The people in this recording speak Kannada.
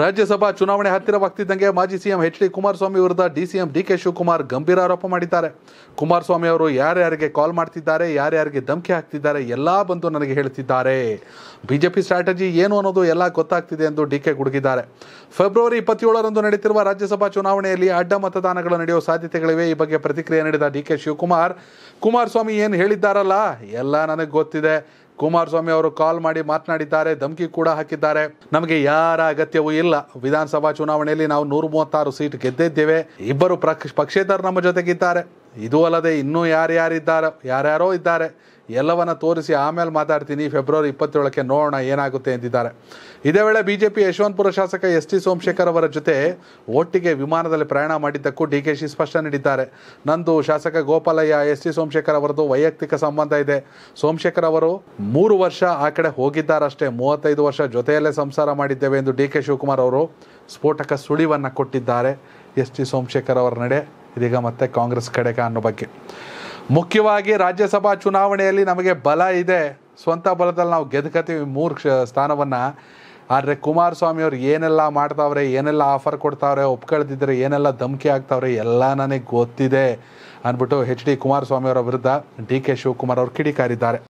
ರಾಜ್ಯಸಭಾ ಚುನಾವಣೆ ಹತ್ತಿರವಾಗ್ತಿದ್ದಂಗೆ ಮಾಜಿ ಸಿಎಂ ಎಚ್ ಡಿ ಕುಮಾರಸ್ವಾಮಿ ವಿರುದ್ಧ ಡಿಸಿಎಂ ಡಿ ಕೆ ಶಿವಕುಮಾರ್ ಗಂಭೀರ ಆರೋಪ ಮಾಡಿದ್ದಾರೆ ಕುಮಾರಸ್ವಾಮಿ ಅವರು ಯಾರ್ಯಾರಿಗೆ ಕಾಲ್ ಮಾಡ್ತಿದ್ದಾರೆ ಯಾರ್ಯಾರಿಗೆ ಧಮಕಿ ಹಾಕ್ತಿದ್ದಾರೆ ಎಲ್ಲ ಬಂದು ನನಗೆ ಹೇಳ್ತಿದ್ದಾರೆ ಬಿಜೆಪಿ ಸ್ಟ್ರಾಟಜಿ ಏನು ಅನ್ನೋದು ಎಲ್ಲ ಗೊತ್ತಾಗ್ತಿದೆ ಎಂದು ಡಿ ಕೆ ಗುಡುಗಿದ್ದಾರೆ ಫೆಬ್ರವರಿ ಇಪ್ಪತ್ತೇಳರಂದು ನಡೆಯುತ್ತಿರುವ ರಾಜ್ಯಸಭಾ ಚುನಾವಣೆಯಲ್ಲಿ ಅಡ್ಡ ಮತದಾನಗಳು ನಡೆಯುವ ಸಾಧ್ಯತೆಗಳಿವೆ ಈ ಬಗ್ಗೆ ಪ್ರತಿಕ್ರಿಯೆ ನೀಡಿದ ಡಿ ಕೆ ಶಿವಕುಮಾರ್ ಕುಮಾರಸ್ವಾಮಿ ಏನು ಹೇಳಿದ್ದಾರಲ್ಲ ಎಲ್ಲ ನನಗೆ ಗೊತ್ತಿದೆ ಕುಮಾರಸ್ವಾಮಿ ಅವರು ಕಾಲ್ ಮಾಡಿ ಮಾತನಾಡಿದ್ದಾರೆ ಧಮಕಿ ಕೂಡ ಹಾಕಿದ್ದಾರೆ ನಮಗೆ ಯಾರ ಅಗತ್ಯವೂ ಇಲ್ಲ ವಿಧಾನಸಭಾ ಚುನಾವಣೆಯಲ್ಲಿ ನಾವು ನೂರ ಮೂವತ್ತಾರು ಸೀಟ್ ಗೆದ್ದಿದ್ದೇವೆ ಇಬ್ಬರು ಪಕ್ಷೇತರ ನಮ್ಮ ಜೊತೆಗಿದ್ದಾರೆ ಇದೂ ಅಲ್ಲದೆ ಇನ್ನೂ ಯಾರ್ಯಾರಿದ್ದಾರೋ ಯಾರ್ಯಾರೋ ಇದ್ದಾರೆ ಎಲ್ಲವನ್ನ ತೋರಿಸಿ ಆಮೇಲೆ ಮಾತಾಡ್ತೀನಿ ಫೆಬ್ರವರಿ ಇಪ್ಪತ್ತೇಳಕ್ಕೆ ನೋಡೋಣ ಏನಾಗುತ್ತೆ ಎಂದಿದ್ದಾರೆ ಇದೇ ವೇಳೆ ಬಿಜೆಪಿ ಯಶವಂತಪುರ ಶಾಸಕ ಎಸ್ ಟಿ ಸೋಮಶೇಖರ್ ಅವರ ಜೊತೆ ಒಟ್ಟಿಗೆ ವಿಮಾನದಲ್ಲಿ ಪ್ರಯಾಣ ಮಾಡಿದ್ದಕ್ಕೂ ಡಿ ಕೆ ಶಿ ಸ್ಪಷ್ಟ ನೀಡಿದ್ದಾರೆ ನಂದು ಶಾಸಕ ಗೋಪಾಲಯ್ಯ ಎಸ್ ಟಿ ಸೋಮಶೇಖರ್ ಅವರದು ವೈಯಕ್ತಿಕ ಸಂಬಂಧ ಇದೆ ಸೋಮಶೇಖರ್ ಅವರು ಮೂರು ವರ್ಷ ಆ ಕಡೆ ಹೋಗಿದ್ದಾರಷ್ಟೇ ಮೂವತ್ತೈದು ವರ್ಷ ಜೊತೆಯಲ್ಲೇ ಸಂಸಾರ ಮಾಡಿದ್ದೇವೆ ಎಂದು ಡಿ ಕೆ ಶಿವಕುಮಾರ್ ಅವರು ಸ್ಫೋಟಕ ಸುಳಿವನ್ನು ಕೊಟ್ಟಿದ್ದಾರೆ ಎಸ್ ಟಿ ಸೋಮಶೇಖರ್ ಅವರ ನಡೆ ಇದೀಗ ಮತ್ತೆ ಕಾಂಗ್ರೆಸ್ ಕಡೆಗ ಅನ್ನೋ ಬಗ್ಗೆ ಮುಖ್ಯವಾಗಿ ರಾಜ್ಯಸಭಾ ಚುನಾವಣೆಯಲ್ಲಿ ನಮಗೆ ಬಲ ಇದೆ ಸ್ವಂತ ಬಲದಲ್ಲಿ ನಾವು ಗೆದ್ಕತೀವಿ ಮೂರು ಕ್ಷ ಸ್ಥಾನವನ್ನು ಆದರೆ ಕುಮಾರಸ್ವಾಮಿ ಅವ್ರು ಏನೆಲ್ಲ ಮಾಡ್ತಾವ್ರೆ ಏನೆಲ್ಲ ಆಫರ್ ಕೊಡ್ತಾವ್ರೆ ಒಪ್ಕೊಳ್ದಿದ್ರೆ ಏನೆಲ್ಲ ಧಮಕಿ ಆಗ್ತಾವ್ರೆ ಎಲ್ಲ ನನಗೆ ಗೊತ್ತಿದೆ ಅಂದ್ಬಿಟ್ಟು ಹೆಚ್ ಡಿ ಕುಮಾರಸ್ವಾಮಿ ಅವರ ವಿರುದ್ಧ ಡಿ ಕೆ ಶಿವಕುಮಾರ್ ಅವರು ಕಿಡಿಕಾರಿದ್ದಾರೆ